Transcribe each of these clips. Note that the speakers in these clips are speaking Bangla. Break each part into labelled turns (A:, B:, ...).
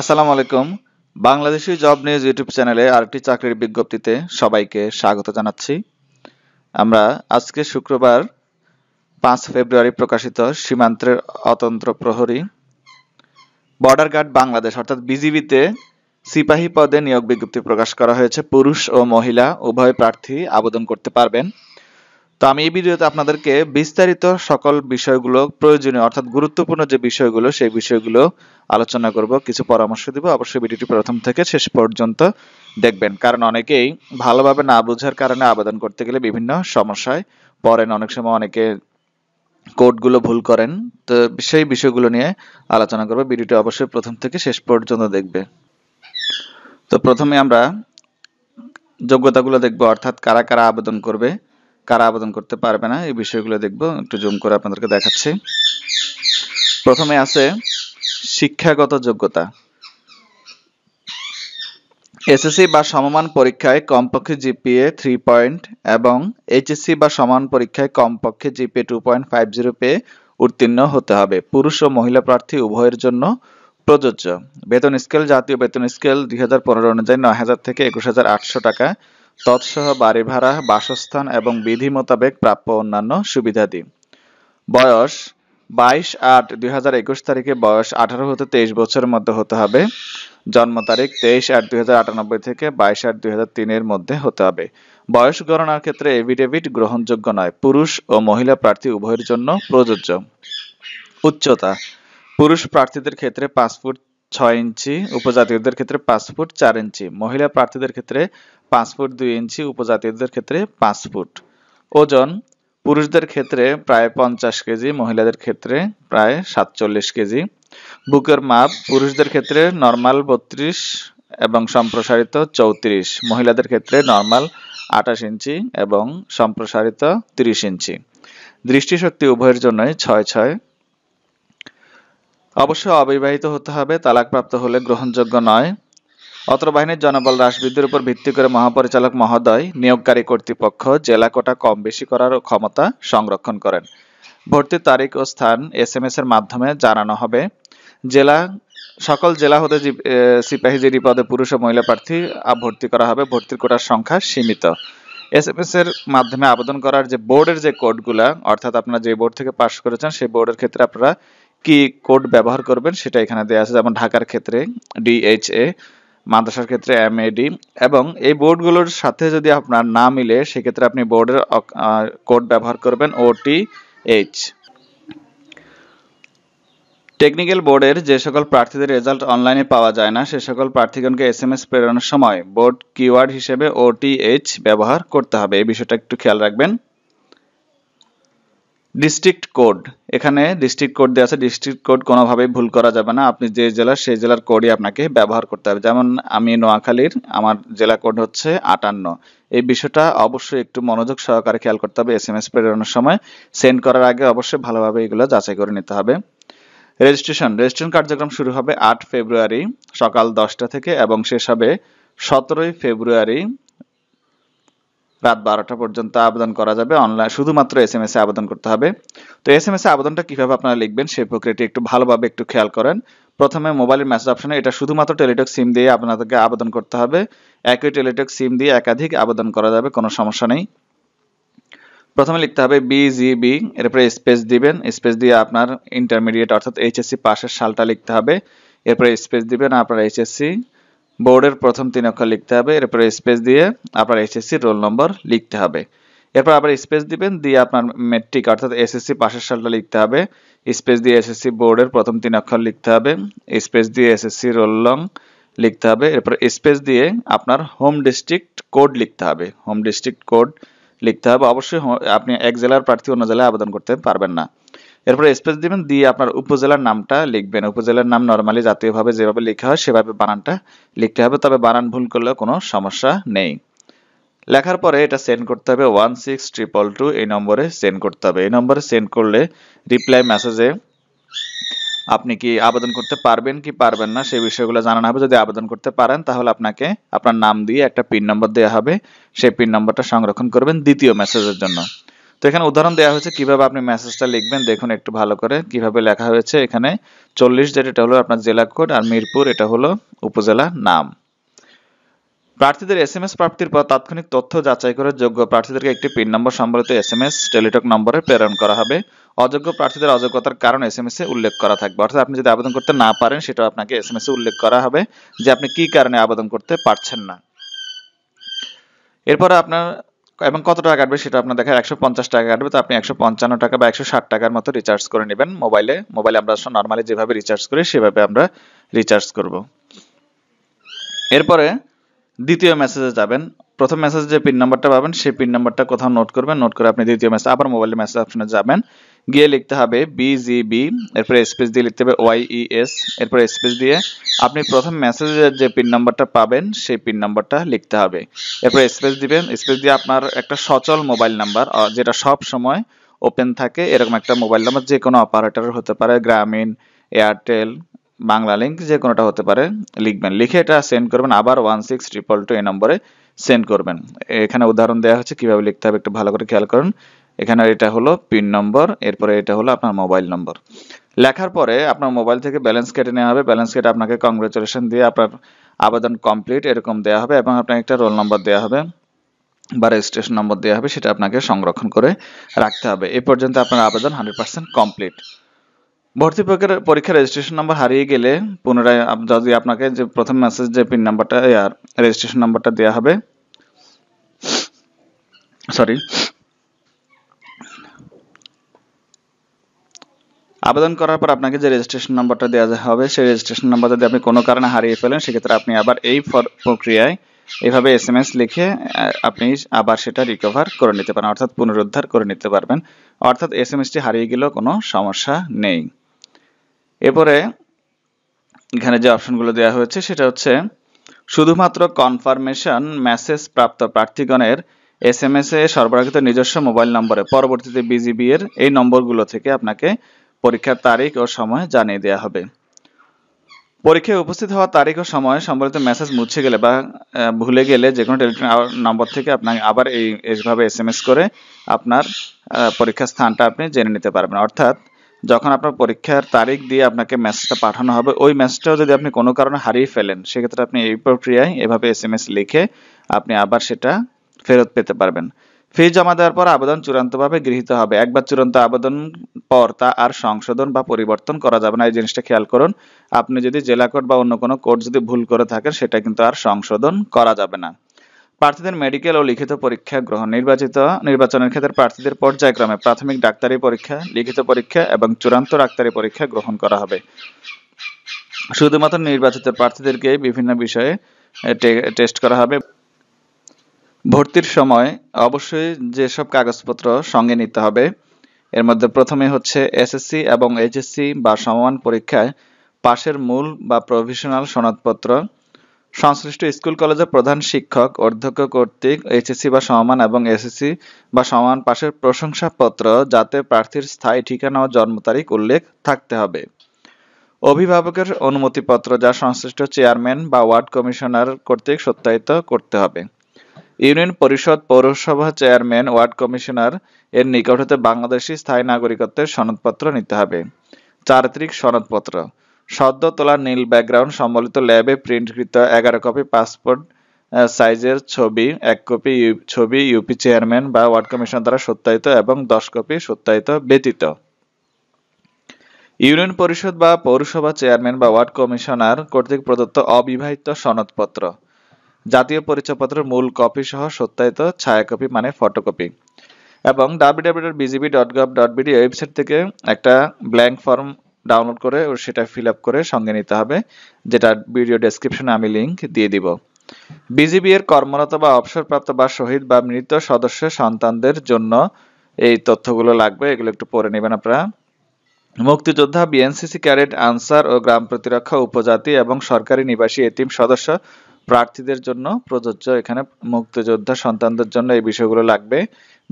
A: আসসালামু আলাইকুম বাংলাদেশি জব নিউজ ইউটিউব চ্যানেলে আরেকটি চাকরির বিজ্ঞপ্তিতে সবাইকে স্বাগত জানাচ্ছি আমরা আজকে শুক্রবার পাঁচ ফেব্রুয়ারি প্রকাশিত সীমান্তের অতন্ত্র প্রহরী বর্ডার গার্ড বাংলাদেশ অর্থাৎ বিজিবিতে সিপাহী পদে নিয়োগ বিজ্ঞপ্তি প্রকাশ করা হয়েছে পুরুষ ও মহিলা উভয় প্রার্থী আবেদন করতে পারবেন তো আমি এই ভিডিওতে আপনাদেরকে বিস্তারিত সকল বিষয়গুলো প্রয়োজনীয় অর্থাৎ গুরুত্বপূর্ণ যে বিষয়গুলো সেই বিষয়গুলো আলোচনা করব কিছু পরামর্শ দিব অবশ্যই ভিডিওটি প্রথম থেকে শেষ পর্যন্ত দেখবেন কারণ অনেকেই ভালোভাবে না বোঝার কারণে আবেদন করতে গেলে বিভিন্ন সমস্যায় পড়েন অনেক সময় অনেকে কোডগুলো ভুল করেন তো সেই বিষয়গুলো নিয়ে আলোচনা করব ভিডিওটি অবশ্যই প্রথম থেকে শেষ পর্যন্ত দেখবে তো প্রথমে আমরা যোগ্যতাগুলো দেখব অর্থাৎ কারা কারা আবেদন করবে কারা আবেদন করতে পারবে না এই বিষয়গুলো দেখব একটু জুম করে আপনাদেরকে দেখাচ্ছি প্রথমে আছে শিক্ষাগত যোগ্যতা এসএসসি বা সমমান পরীক্ষায় কমপক্ষে জিপিএ থ্রি পয়েন্ট এবং এইচএসসি বা সমান পরীক্ষায় কমপক্ষে GPA two point five zero পেয়ে উত্তীর্ণ হতে হবে পুরুষ ও মহিলা প্রার্থী উভয়ের জন্য প্রযোজ্য বেতন স্কেল জাতীয় বেতন স্কেল দুই অনুযায়ী নয় হাজার থেকে একুশ হাজার আটশো টাকা তৎসহ বাড়ি ভাড়া বাসস্থান এবং বিধি মোতাবেক প্রাপ্য অন্যান্য সুবিধাদি বয়স বাইশ আট দুই তারিখে বয়স আঠারো হতে তেইশ বছরের মধ্যে হতে হবে জন্ম তারিখ তেইশ আট দুই থেকে বাইশ আট দুই এর মধ্যে হতে হবে বয়স গণনার ক্ষেত্রে এভিডেভিট গ্রহণযোগ্য নয় পুরুষ ও মহিলা প্রার্থী উভয়ের জন্য প্রযোজ্য উচ্চতা পুরুষ প্রার্থীদের ক্ষেত্রে পাঁচ ফুট ছয় ইঞ্চি উপজাতীয়দের ক্ষেত্রে পাঁচ ফুট চার ইঞ্চি মহিলা প্রার্থীদের ক্ষেত্রে পাঁচ ফুট দুই ইঞ্চি উপজাতীয়দের ক্ষেত্রে পাঁচ ফুট ওজন পুরুষদের ক্ষেত্রে প্রায় পঞ্চাশ কেজি মহিলাদের ক্ষেত্রে প্রায় সাতচল্লিশ কেজি বুকের মাপ পুরুষদের ক্ষেত্রে নর্মাল বত্রিশ এবং সম্প্রসারিত চৌত্রিশ মহিলাদের ক্ষেত্রে নর্মাল আঠাশ ইঞ্চি এবং সম্প্রসারিত তিরিশ ইঞ্চি দৃষ্টিশক্তি উভয়ের জন্যই ছয় ছয় অবশ্য অবিবাহিত হতে হবে তালাকপ্রাপ্ত হলে গ্রহণযোগ্য নয় অত্র বাহিনীর জনবল হ্রাসবৃদ্ধির উপর ভিত্তি করে মহাপরিচালক মহোদয় নিয়োগকারী কর্তৃপক্ষ জেলা কোটা কম বেশি করার ক্ষমতা সংরক্ষণ করেন ভর্তির তারিখ ও স্থান এস এম এর মাধ্যমে জানানো হবে জেলা সকল জেলা হতে সিপাহী জিডি পদে পুরুষ ও মহিলা প্রার্থী ভর্তি করা হবে ভর্তির কোটার সংখ্যা সীমিত এস এম এস এর মাধ্যমে আবেদন করার যে বোর্ডের যে কোডগুলা অর্থাৎ আপনারা যে বোর্ড থেকে পাশ করেছেন সেই বোর্ডের ক্ষেত্রে আপনারা কি কোড ব্যবহার করবেন সেটা এখানে দেওয়া আছে যেমন ঢাকার ক্ষেত্রে ডিএইচএ মাদ্রাসার ক্ষেত্রে এমএডি এবং এই বোর্ডগুলোর সাথে যদি আপনার না মিলে সেক্ষেত্রে আপনি বোর্ডের কোড ব্যবহার করবেন ওটি এইচ টেকনিক্যাল বোর্ডের যে সকল প্রার্থীদের রেজাল্ট অনলাইনে পাওয়া যায় না সে সকল প্রার্থীগণকে এস এম এস প্রেরণের সময় বোর্ড কিওয়ার্ড হিসেবে ওটিএইচ ব্যবহার করতে হবে এই বিষয়টা একটু খেয়াল রাখবেন ডিস্ট্রিক্ট কোড এখানে ডিস্ট্রিক্ট কোড দেওয়া আছে ডিস্ট্রিক্ট কোড কোনোভাবেই ভুল করা যাবে না আপনি যে জেলা সেই জেলার কোডই আপনাকে ব্যবহার করতে হবে যেমন আমি নোয়াখালীর আমার জেলা কোড হচ্ছে আটান্ন এই বিষয়টা অবশ্যই একটু মনোযোগ সহকারে খেয়াল করতে হবে এস এম এস প্রেরণের সময় সেন্ড করার আগে অবশ্যই ভালোভাবে এগুলো যাচাই করে নিতে হবে রেজিস্ট্রেশন রেজিস্ট্রেশন কার্যক্রম শুরু হবে আট ফেব্রুয়ারি সকাল দশটা থেকে এবং শেষ হবে সতেরোই ফেব্রুয়ারি রাত বারোটা পর্যন্ত আবেদন করা যাবে অনলাইন শুধুমাত্র এস এম এস এ আবেদন করতে হবে তো এস এম এস আবেদনটা কীভাবে আপনারা লিখবেন সেই প্রক্রিয়াটি একটু ভালোভাবে একটু খেয়াল করেন প্রথমে মোবাইলের মেসেজ অপশনে এটা শুধুমাত্র টেলিটক সিম দিয়ে আপনাদেরকে আবেদন করতে হবে একই টেলিটক সিম দিয়ে একাধিক আবেদন করা যাবে কোনো সমস্যা নেই প্রথমে লিখতে হবে বিজিবি এরপরে স্পেস দিবেন স্পেস দিয়ে আপনার ইন্টারমিডিয়েট অর্থাৎ এইচএসসি পাশের সালটা লিখতে হবে এরপরে স্পেস দিবেন আপনার এইচএসসি বোর্ডের প্রথম তিন অক্ষর লিখতে হবে এরপর স্পেস দিয়ে আপনার এসএসসি রোল নম্বর লিখতে হবে এরপর আবার স্পেস দিবেন দিয়ে আপনার মেট্রিক অর্থাৎ এসএসসি পাশের সালটা লিখতে হবে স্পেস দিয়ে এসএসসি বোর্ডের প্রথম তিন অক্ষর লিখতে হবে স্পেস দিয়ে এসএসসি রোল লং লিখতে হবে এরপর স্পেস দিয়ে আপনার হোম ডিস্ট্রিক্ট কোড লিখতে হবে হোম ডিস্ট্রিক্ট কোড লিখতে হবে অবশ্যই আপনি এক জেলার প্রার্থী অন্য জেলায় আবেদন করতে পারবেন না এরপরে স্পেস দিবেন দিয়ে আপনার উপজেলার নামটা লিখবেন উপজেলার নাম নর্মালি জাতীয়ভাবে যেভাবে লেখা হয় সেভাবে বানানটা লিখতে হবে তবে বানান ভুল করলে কোনো সমস্যা নেই লেখার পরে এটা সেন্ড করতে হবে ওয়ান সিক্স ট্রিপল টু এই নম্বরে সেন্ড করতে হবে এই নম্বরে সেন্ড করলে রিপ্লাই মেসেজে আপনি কি আবেদন করতে পারবেন কি পারবেন না সেই বিষয়গুলো জানানো হবে যদি আবেদন করতে পারেন তাহলে আপনাকে আপনার নাম দিয়ে একটা পিন নম্বর দেওয়া হবে সেই পিন নম্বরটা সংরক্ষণ করবেন দ্বিতীয় মেসেজের জন্য তো এখানে উদাহরণ দেওয়া হয়েছে কিভাবে আপনি মেসেজটা লিখবেন দেখুন একটু ভালো করে কিভাবে লেখা হয়েছে এখানে চল্লিশ ডেট এটা হলো আপনার জেলা কোড আর মিরপুর এটা হলো উপজেলা নাম প্রার্থীদের এস এম এস প্রাপ্তির পর তাৎক্ষণিক তথ্য যাচাই করে যোগ্য প্রার্থীদেরকে একটি পিন নম্বর সম্বলিত এস এম এস টেলিটক নম্বরে প্রেরণ করা হবে অযোগ্য প্রার্থীদের অযোগ্যতার কারণ এস এম এস এ উল্লেখ করা থাকবে অর্থাৎ আপনি যদি আবেদন করতে না পারেন সেটা আপনাকে এস এম এস এ উল্লেখ করা হবে যে আপনি কি কারণে আবেদন করতে পারছেন না এরপরে আপনার এবং কত টাকা কাটবে সেটা আপনার দেখা একশো পঞ্চাশ টাকা কাটবে তো আপনি একশো পঞ্চান্ন টাকা বা একশো ষাট টাকার মতো রিচার্জ করে নেবেন মোবাইলে মোবাইলে আমরা নর্মালি যেভাবে রিচার্জ করি সেভাবে আমরা রিচার্জ করব এরপরে দ্বিতীয় মেসেজে যাবেন প্রথম মেসেজ যে পিন নাম্বারটা পাবেন সেই পিন নাম্বারটা কোথাও নোট করবেন নোট করে আপনি দ্বিতীয় মেসেজ আবার মোবাইলে মেসেজ অপশনে যাবেন গিয়ে লিখতে হবে বিজিবি এরপরে স্পেস দিয়ে লিখতে হবে ওয়াইইএস e এরপরে স্পেস দিয়ে আপনি প্রথম মেসেজের যে পিন নাম্বারটা পাবেন সেই পিন নাম্বারটা লিখতে হবে এরপরে স্পেস দিবেন স্পেস দিয়ে আপনার একটা সচল মোবাইল নাম্বার যেটা সব সময় ওপেন থাকে এরকম একটা মোবাইল নাম্বার যে কোনো অপারেটর হতে পারে গ্রামীণ এয়ারটেল বাংলা লিঙ্ক যে কোনোটা হতে পারে লিখবেন লিখে এটা সেন্ড করবেন আবার ওয়ান সিক্স ট্রিপল টু এই নম্বরে সেন্ড করবেন এখানে উদাহরণ দেওয়া হচ্ছে কিভাবে লিখতে হবে একটু ভালো করে খেয়াল করুন এখানে এটা হলো পিন নম্বর এরপরে এটা হলো আপনার মোবাইল নম্বর লেখার পরে আপনার মোবাইল থেকে ব্যালেন্স কেটে নেওয়া হবে ব্যালেন্স কেটে আপনাকে কংগ্রেচুলেশন দিয়ে আপনার আবেদন কমপ্লিট এরকম দেওয়া হবে এবং আপনাকে একটা রোল নম্বর দেওয়া হবে বা রেজিস্ট্রেশন নম্বর দেওয়া হবে সেটা আপনাকে সংরক্ষণ করে রাখতে হবে এ পর্যন্ত আপনার আবেদন হান্ড্রেড পার্সেন্ট কমপ্লিট ভর্তি পরীক্ষা রেজিস্ট্রেশন নম্বর হারিয়ে গেলে পুনরায় যদি আপনাকে যে প্রথম মেসেজ যে পিন নাম্বারটা রেজিস্ট্রেশন নাম্বারটা দেওয়া হবে সরি আবেদন করার পর আপনাকে যে রেজিস্ট্রেশন নাম্বারটা দেওয়া হবে সেই রেজিস্ট্রেশন নাম্বার যদি আপনি কোনো কারণে হারিয়ে ফেলেন সেক্ষেত্রে আপনি আবার এই প্রক্রিয়ায় এভাবে এস এম এস লিখে আপনি আবার সেটা রিকভার করে নিতে পারেন অর্থাৎ পুনরুদ্ধার করে নিতে পারবেন অর্থাৎ এস এম এসটি হারিয়ে গেলেও কোনো সমস্যা নেই এরপরে এখানে যে অপশনগুলো দেওয়া হয়েছে সেটা হচ্ছে শুধুমাত্র কনফার্মেশন মেসেজ প্রাপ্ত প্রার্থীগণের এস এম এস এ সরবরাহিত নিজস্ব মোবাইল নম্বরে পরবর্তীতে বিজিবি এর এই নম্বরগুলো থেকে আপনাকে পরীক্ষার তারিখ ও সময় জানিয়ে দেওয়া হবে পরীক্ষায় উপস্থিত হওয়ার তারিখ ও সময় সম্পর্কিত মেসেজ মুছে গেলে বা ভুলে গেলে যে কোনো টেলিফোন নম্বর থেকে আপনাকে আবার এই এইভাবে এস এম এস করে আপনার পরীক্ষার স্থানটা আপনি জেনে নিতে পারবেন অর্থাৎ যখন আপনার পরীক্ষার তারিখ দিয়ে আপনাকে মেসেজটা পাঠানো হবে ওই মেসেজটাও যদি আপনি কোনো কারণে হারিয়ে ফেলেন সেক্ষেত্রে আপনি এই প্রক্রিয়ায় এভাবে এস এম এস লিখে আপনি আবার সেটা ফেরত পেতে পারবেন ফি জমা দেওয়ার পর আবেদন চূড়ান্তভাবে গৃহীত হবে একবার চূড়ান্ত আবেদন পর তা আর সংশোধন বা পরিবর্তন করা যাবে না এই জিনিসটা খেয়াল করুন আপনি যদি জেলা কোর্ট বা অন্য কোনো কোর্ট যদি ভুল করে থাকেন সেটা কিন্তু আর সংশোধন করা যাবে না প্রার্থীদের মেডিকেল ও লিখিত পরীক্ষা গ্রহণ নির্বাচিত নির্বাচনের ক্ষেত্রে প্রার্থীদের পর্যায়ক্রমে প্রাথমিক ডাক্তারি পরীক্ষা লিখিত পরীক্ষা এবং চূড়ান্ত ডাক্তারি পরীক্ষা গ্রহণ করা হবে শুধুমাত্র নির্বাচিত প্রার্থীদেরকে বিভিন্ন বিষয়ে টেস্ট করা হবে ভর্তির সময় অবশ্যই যেসব কাগজপত্র সঙ্গে নিতে হবে এর মধ্যে প্রথমে হচ্ছে এসএসসি এবং এইচএসসি বা সমমান পরীক্ষায় পাশের মূল বা প্রভিশনাল সনদপত্র সংশ্লিষ্ট স্কুল কলেজের প্রধান শিক্ষক অধ্যক্ষ কর্তৃক এইচএসসি বা সমমান এবং এসএসসি বা সমমান পাশের প্রশংসাপত্র যাতে প্রার্থীর স্থায়ী ঠিকানা ও জন্ম তারিখ উল্লেখ থাকতে হবে অভিভাবকের অনুমতিপত্র যা সংশ্লিষ্ট চেয়ারম্যান বা ওয়ার্ড কমিশনার কর্তৃক সত্যায়িত করতে হবে ইউনিয়ন পরিষদ পৌরসভা চেয়ারম্যান ওয়ার্ড কমিশনার এর নিকট হতে বাংলাদেশি স্থায়ী নাগরিকত্বের সনদপত্র নিতে হবে চারিত্রিক সনদপত্র সদ্য তোলা নীল ব্যাকগ্রাউন্ড সম্বলিত ল্যাবে প্রিন্টকৃত এগারো কপি পাসপোর্ট সাইজের ছবি এক কপি ছবি ইউপি চেয়ারম্যান বা ওয়ার্ড কমিশন দ্বারা সত্যায়িত এবং দশ কপি সত্যায়িত ব্যতীত ইউনিয়ন পরিষদ বা পৌরসভা চেয়ারম্যান বা ওয়ার্ড কমিশনার কর্তৃক প্রদত্ত অবিবাহিত সনদপত্র জাতীয় পরিচয়পত্রের মূল কপি সহ সত্যায়িত ছায়াকপি মানে ফটোকপি এবং www.bgb.gov.bd ওয়েবসাইট থেকে একটা ব্ল্যাঙ্ক ফর্ম ডাউনলোড করে ও সেটা ফিল আপ করে সঙ্গে নিতে হবে যেটা ভিডিও ডেসক্রিপশনে আমি লিঙ্ক দিয়ে দিব বিজিবি এর কর্মরত বা অবসরপ্রাপ্ত বা শহীদ বা মৃত সদস্যের সন্তানদের জন্য এই তথ্যগুলো লাগবে এগুলো একটু পড়ে নেবেন আপনারা মুক্তিযোদ্ধা বিএনসিসি ক্যাডেট আনসার ও গ্রাম প্রতিরক্ষা উপজাতি এবং সরকারি নিবাসী এতিম সদস্য প্রার্থীদের জন্য প্রযোজ্য এখানে মুক্তিযোদ্ধা সন্তানদের জন্য এই বিষয়গুলো লাগবে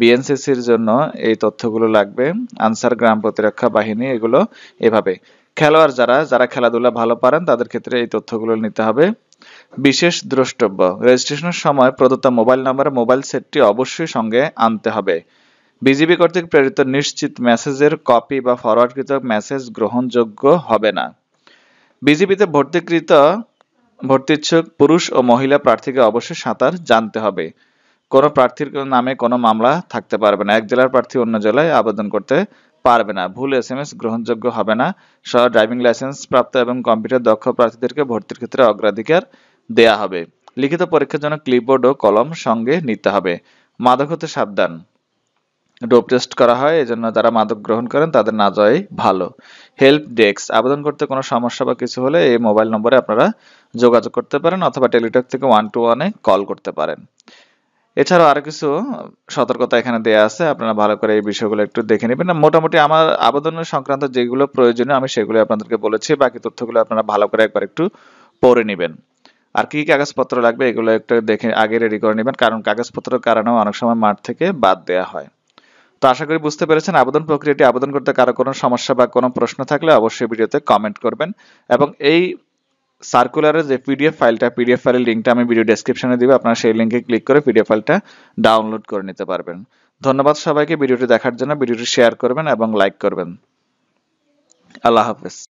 A: বিএনসিসির জন্য এই তথ্যগুলো লাগবে আনসার গ্রাম প্রতিরক্ষা বাহিনী এগুলো এভাবে খেলোয়াড় যারা যারা খেলাধুলা ভালো পারেন তাদের ক্ষেত্রে এই তথ্যগুলো নিতে হবে বিশেষ দ্রষ্টব্য রেজিস্ট্রেশনের সময় প্রদত্ত মোবাইল নম্বরে মোবাইল সেটটি অবশ্যই সঙ্গে আনতে হবে বিজিবি কর্তৃক প্রেরিত নিশ্চিত মেসেজের কপি বা ফরওয়ার্ডকৃত মেসেজ গ্রহণযোগ্য হবে না বিজিবিতে ভর্তিকৃত ভর্তিচ্ছুক পুরুষ ও মহিলা প্রার্থীকে অবশ্যই সাঁতার জানতে হবে কোনো প্রার্থীর নামে কোনো মামলা থাকতে পারবে না এক জেলার প্রার্থী অন্য জেলায় আবেদন করতে পারবে না ভুল এস এম এস গ্রহণযোগ্য হবে না সহ ড্রাইভিং লাইসেন্স প্রাপ্ত এবং কম্পিউটার দক্ষ প্রার্থীদেরকে ভর্তির ক্ষেত্রে অগ্রাধিকার দেয়া হবে লিখিত পরীক্ষার জন্য ক্লিপবোর্ড ও কলম সঙ্গে নিতে হবে মাদক হতে সাবধান ডোপ টেস্ট করা হয় এজন্য যারা মাদক গ্রহণ করেন তাদের না যাওয়াই ভালো হেল্প ডেস্ক আবেদন করতে কোনো সমস্যা বা কিছু হলে এই মোবাইল নম্বরে আপনারা যোগাযোগ করতে পারেন অথবা টেলিটক থেকে ওয়ান টু ওয়ানে কল করতে পারেন এছাড়াও আর কিছু সতর্কতা এখানে দেওয়া আছে আপনারা ভালো করে এই বিষয়গুলো একটু দেখে নেবেন মোটামুটি আমার আবেদন সংক্রান্ত যেগুলো প্রয়োজনীয় আমি সেগুলো আপনাদেরকে বলেছি বাকি তথ্যগুলো আপনারা ভালো করে একবার একটু পড়ে নেবেন আর কি কাগজপত্র লাগবে এগুলো একটু দেখে আগে রেডি করে নেবেন কারণ কাগজপত্রের কারণেও অনেক সময় মাঠ থেকে বাদ দেওয়া হয় তো আশা করি বুঝতে পেরেছেন আবেদন প্রক্রিয়াটি আবেদন করতে কারো কোনো সমস্যা বা কোনো প্রশ্ন থাকলে অবশ্যই ভিডিওতে কমেন্ট করবেন এবং এই সার্কুলারের যে পিডিএফ ফাইলটা পিডিএফ ফাইলের লিঙ্কটা আমি ভিডিও ডেসক্রিপশনে দিব আপনারা সেই লিঙ্কে ক্লিক করে পিডিএফ ফাইলটা ডাউনলোড করে নিতে পারবেন ধন্যবাদ সবাইকে ভিডিওটি দেখার জন্য ভিডিওটি শেয়ার করবেন এবং লাইক করবেন আল্লাহ হাফেজ